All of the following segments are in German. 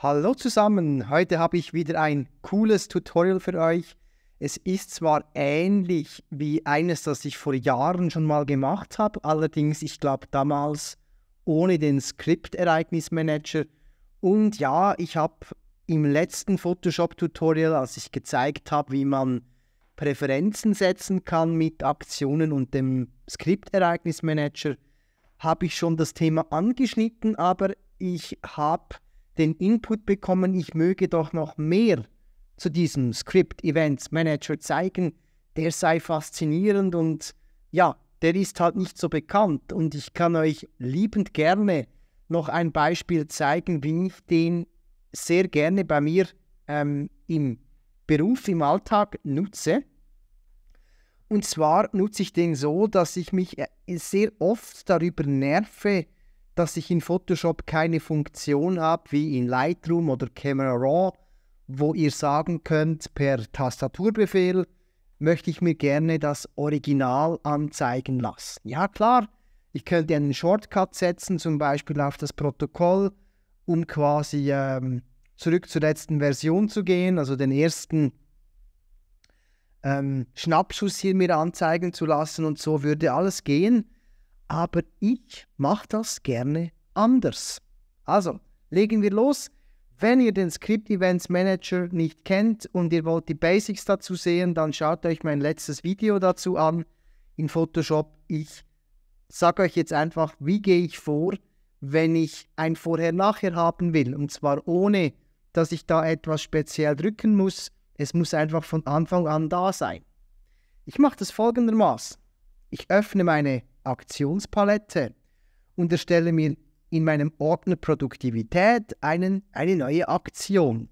Hallo zusammen, heute habe ich wieder ein cooles Tutorial für euch. Es ist zwar ähnlich wie eines, das ich vor Jahren schon mal gemacht habe, allerdings ich glaube damals ohne den script Skriptereignismanager. Und ja, ich habe im letzten Photoshop-Tutorial, als ich gezeigt habe, wie man Präferenzen setzen kann mit Aktionen und dem script Skriptereignismanager, habe ich schon das Thema angeschnitten, aber ich habe den Input bekommen, ich möge doch noch mehr zu diesem Script Events Manager zeigen, der sei faszinierend und ja, der ist halt nicht so bekannt und ich kann euch liebend gerne noch ein Beispiel zeigen, wie ich den sehr gerne bei mir ähm, im Beruf, im Alltag nutze. Und zwar nutze ich den so, dass ich mich äh, sehr oft darüber nerve, dass ich in Photoshop keine Funktion habe wie in Lightroom oder Camera Raw, wo ihr sagen könnt, per Tastaturbefehl möchte ich mir gerne das Original anzeigen lassen. Ja klar, ich könnte einen Shortcut setzen, zum Beispiel auf das Protokoll, um quasi ähm, zurück zur letzten Version zu gehen, also den ersten ähm, Schnappschuss hier mir anzeigen zu lassen und so würde alles gehen aber ich mache das gerne anders. Also, legen wir los. Wenn ihr den Script Events Manager nicht kennt und ihr wollt die Basics dazu sehen, dann schaut euch mein letztes Video dazu an in Photoshop. Ich sage euch jetzt einfach, wie gehe ich vor, wenn ich ein Vorher-Nachher haben will. Und zwar ohne, dass ich da etwas speziell drücken muss. Es muss einfach von Anfang an da sein. Ich mache das folgendermaßen. Ich öffne meine Aktionspalette und erstelle mir in meinem Ordner Produktivität einen, eine neue Aktion.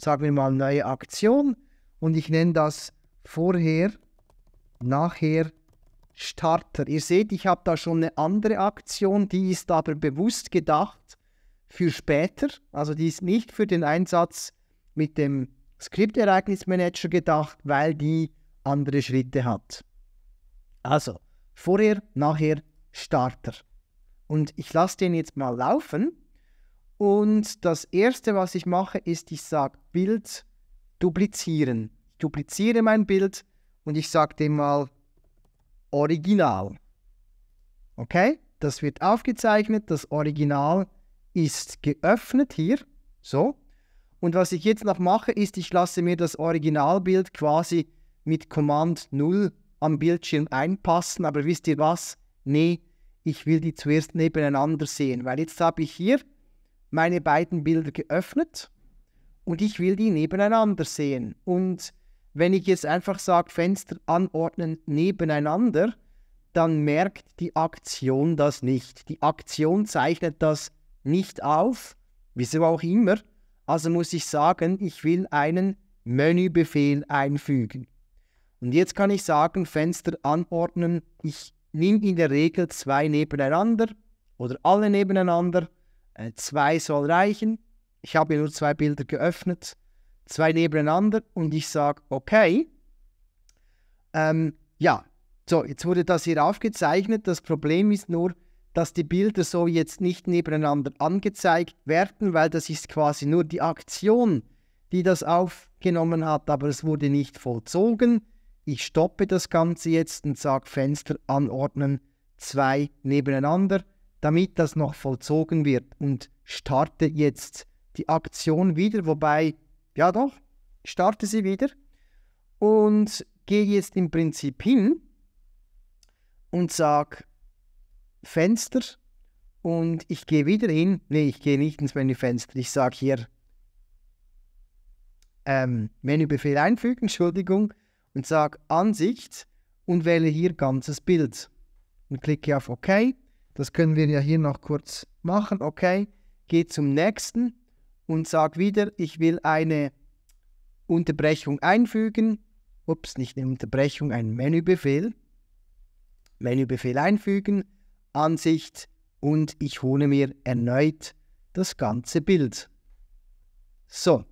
Sagen wir mal neue Aktion und ich nenne das vorher, nachher Starter. Ihr seht, ich habe da schon eine andere Aktion, die ist aber bewusst gedacht für später. Also die ist nicht für den Einsatz mit dem Skriptereignismanager gedacht, weil die andere Schritte hat. Also, Vorher, nachher, Starter. Und ich lasse den jetzt mal laufen. Und das erste, was ich mache, ist, ich sage Bild duplizieren. Ich dupliziere mein Bild und ich sage dem mal Original. Okay? Das wird aufgezeichnet. Das Original ist geöffnet hier. So. Und was ich jetzt noch mache, ist, ich lasse mir das Originalbild quasi mit Command 0 am Bildschirm einpassen, aber wisst ihr was? Nee, ich will die zuerst nebeneinander sehen, weil jetzt habe ich hier meine beiden Bilder geöffnet und ich will die nebeneinander sehen. Und wenn ich jetzt einfach sage, Fenster anordnen nebeneinander, dann merkt die Aktion das nicht. Die Aktion zeichnet das nicht auf, wieso auch immer. Also muss ich sagen, ich will einen Menübefehl einfügen. Und jetzt kann ich sagen, Fenster anordnen. Ich nehme in der Regel zwei nebeneinander oder alle nebeneinander. Äh, zwei soll reichen. Ich habe ja nur zwei Bilder geöffnet, zwei nebeneinander und ich sage, okay, ähm, ja, so, jetzt wurde das hier aufgezeichnet. Das Problem ist nur, dass die Bilder so jetzt nicht nebeneinander angezeigt werden, weil das ist quasi nur die Aktion, die das aufgenommen hat, aber es wurde nicht vollzogen. Ich stoppe das Ganze jetzt und sage Fenster anordnen, zwei nebeneinander, damit das noch vollzogen wird und starte jetzt die Aktion wieder, wobei, ja doch, starte sie wieder und gehe jetzt im Prinzip hin und sage Fenster und ich gehe wieder hin, nee, ich gehe nicht ins Menüfenster, ich sage hier ähm, Menübefehl einfügen, Entschuldigung, und sage Ansicht und wähle hier ganzes Bild. Und klicke auf OK. Das können wir ja hier noch kurz machen. OK. Gehe zum nächsten und sage wieder, ich will eine Unterbrechung einfügen. Ups, nicht eine Unterbrechung, ein Menübefehl. Menübefehl einfügen, Ansicht und ich hole mir erneut das ganze Bild. So,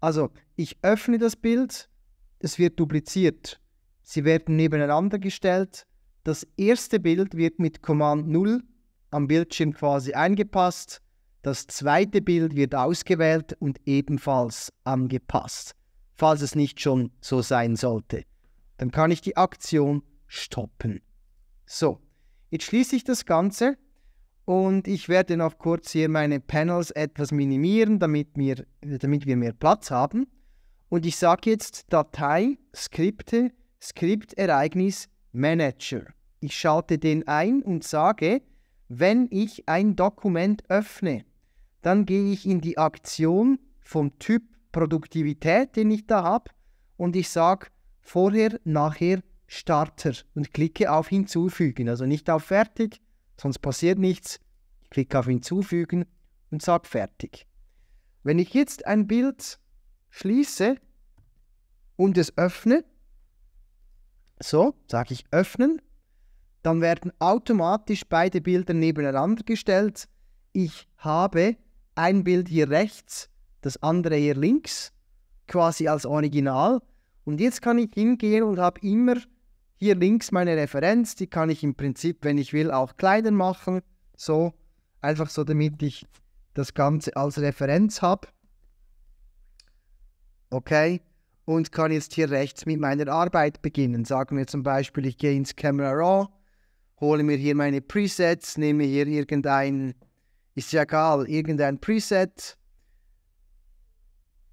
also ich öffne das Bild es wird dupliziert. Sie werden nebeneinander gestellt. Das erste Bild wird mit Command 0 am Bildschirm quasi eingepasst. Das zweite Bild wird ausgewählt und ebenfalls angepasst, falls es nicht schon so sein sollte. Dann kann ich die Aktion stoppen. So, jetzt schließe ich das Ganze und ich werde noch kurz hier meine Panels etwas minimieren, damit wir, damit wir mehr Platz haben. Und ich sage jetzt Datei, Skripte, Skriptereignis, Manager. Ich schalte den ein und sage, wenn ich ein Dokument öffne, dann gehe ich in die Aktion vom Typ Produktivität, den ich da habe, und ich sage vorher, nachher Starter und klicke auf Hinzufügen. Also nicht auf Fertig, sonst passiert nichts. Ich klicke auf Hinzufügen und sage Fertig. Wenn ich jetzt ein Bild schließe und es öffne, so sage ich öffnen, dann werden automatisch beide Bilder nebeneinander gestellt. Ich habe ein Bild hier rechts, das andere hier links, quasi als Original. Und jetzt kann ich hingehen und habe immer hier links meine Referenz, die kann ich im Prinzip, wenn ich will, auch kleiner machen. So, einfach so, damit ich das Ganze als Referenz habe okay, und kann jetzt hier rechts mit meiner Arbeit beginnen. Sagen wir zum Beispiel, ich gehe ins Camera Raw, hole mir hier meine Presets, nehme hier irgendein, ist ja egal, irgendein Preset,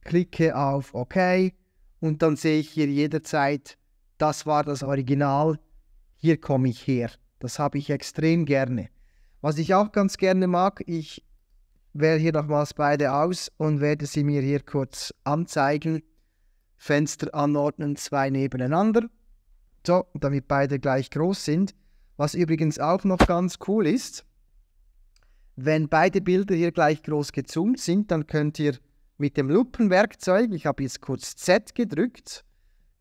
klicke auf OK und dann sehe ich hier jederzeit, das war das Original, hier komme ich her. Das habe ich extrem gerne. Was ich auch ganz gerne mag, ich wähle hier nochmals beide aus und werde sie mir hier kurz anzeigen. Fenster anordnen, zwei nebeneinander. So, damit beide gleich groß sind. Was übrigens auch noch ganz cool ist, wenn beide Bilder hier gleich groß gezoomt sind, dann könnt ihr mit dem Lupenwerkzeug, ich habe jetzt kurz Z gedrückt,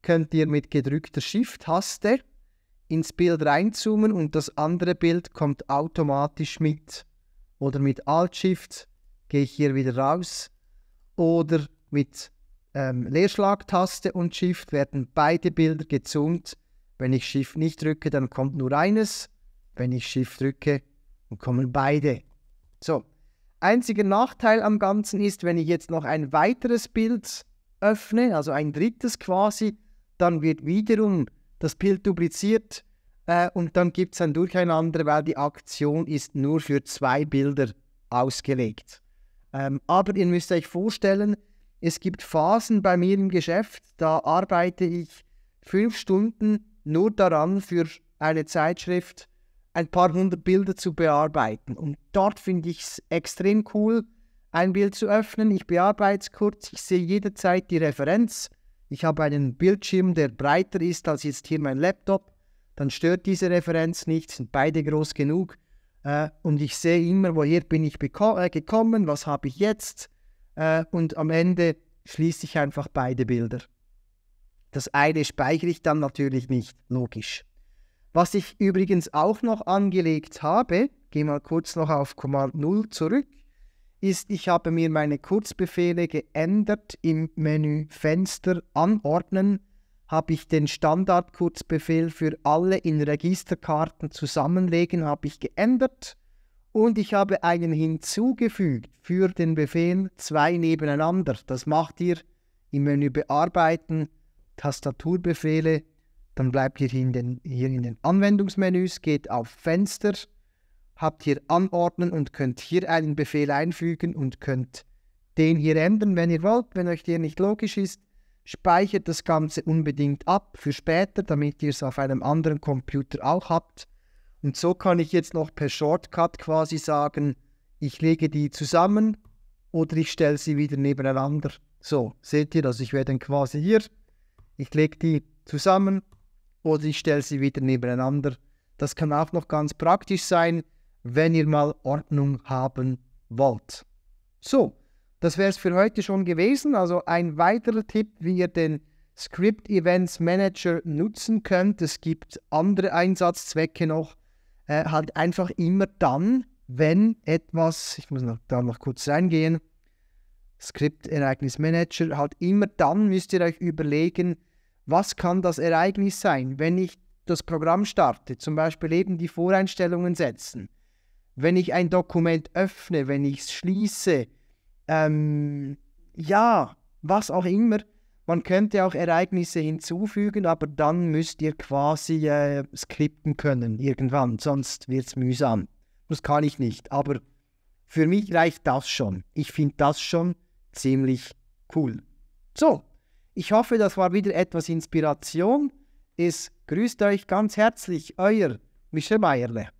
könnt ihr mit gedrückter Shift-Taste ins Bild reinzoomen und das andere Bild kommt automatisch mit oder mit Alt-Shift gehe ich hier wieder raus oder mit ähm, Leerschlagtaste und Shift werden beide Bilder gezoomt. Wenn ich Shift nicht drücke, dann kommt nur eines. Wenn ich Shift drücke, dann kommen beide. So, einziger Nachteil am Ganzen ist, wenn ich jetzt noch ein weiteres Bild öffne, also ein drittes quasi, dann wird wiederum das Bild dupliziert äh, und dann gibt es ein Durcheinander, weil die Aktion ist nur für zwei Bilder ausgelegt. Ähm, aber ihr müsst euch vorstellen, es gibt Phasen bei mir im Geschäft, da arbeite ich fünf Stunden nur daran, für eine Zeitschrift ein paar hundert Bilder zu bearbeiten. Und dort finde ich es extrem cool, ein Bild zu öffnen. Ich bearbeite es kurz, ich sehe jederzeit die Referenz. Ich habe einen Bildschirm, der breiter ist als jetzt hier mein Laptop dann stört diese Referenz nicht, sind beide groß genug. Äh, und ich sehe immer, woher bin ich äh, gekommen, was habe ich jetzt. Äh, und am Ende schließe ich einfach beide Bilder. Das eine speichere ich dann natürlich nicht, logisch. Was ich übrigens auch noch angelegt habe, gehe mal kurz noch auf Command 0 zurück, ist, ich habe mir meine Kurzbefehle geändert im Menü Fenster anordnen habe ich den Standardkurzbefehl für alle in Registerkarten zusammenlegen, habe ich geändert und ich habe einen hinzugefügt für den Befehl zwei nebeneinander. Das macht ihr im Menü Bearbeiten, Tastaturbefehle, dann bleibt ihr hier in den, hier in den Anwendungsmenüs, geht auf Fenster, habt hier Anordnen und könnt hier einen Befehl einfügen und könnt den hier ändern, wenn ihr wollt, wenn euch der nicht logisch ist. Speichert das Ganze unbedingt ab für später, damit ihr es auf einem anderen Computer auch habt. Und so kann ich jetzt noch per Shortcut quasi sagen, ich lege die zusammen oder ich stelle sie wieder nebeneinander. So, seht ihr, also ich werde dann quasi hier, ich lege die zusammen oder ich stelle sie wieder nebeneinander. Das kann auch noch ganz praktisch sein, wenn ihr mal Ordnung haben wollt. So, das wäre es für heute schon gewesen. Also ein weiterer Tipp, wie ihr den Script Events Manager nutzen könnt. Es gibt andere Einsatzzwecke noch. Äh, halt einfach immer dann, wenn etwas, ich muss noch, da noch kurz reingehen, Script Ereignis Manager, halt immer dann müsst ihr euch überlegen, was kann das Ereignis sein, wenn ich das Programm starte, zum Beispiel eben die Voreinstellungen setzen, wenn ich ein Dokument öffne, wenn ich es schließe, ähm, ja, was auch immer. Man könnte auch Ereignisse hinzufügen, aber dann müsst ihr quasi äh, skripten können irgendwann, sonst wird es mühsam. Das kann ich nicht, aber für mich reicht das schon. Ich finde das schon ziemlich cool. So, ich hoffe, das war wieder etwas Inspiration. Es grüßt euch ganz herzlich, euer Michel Meierle.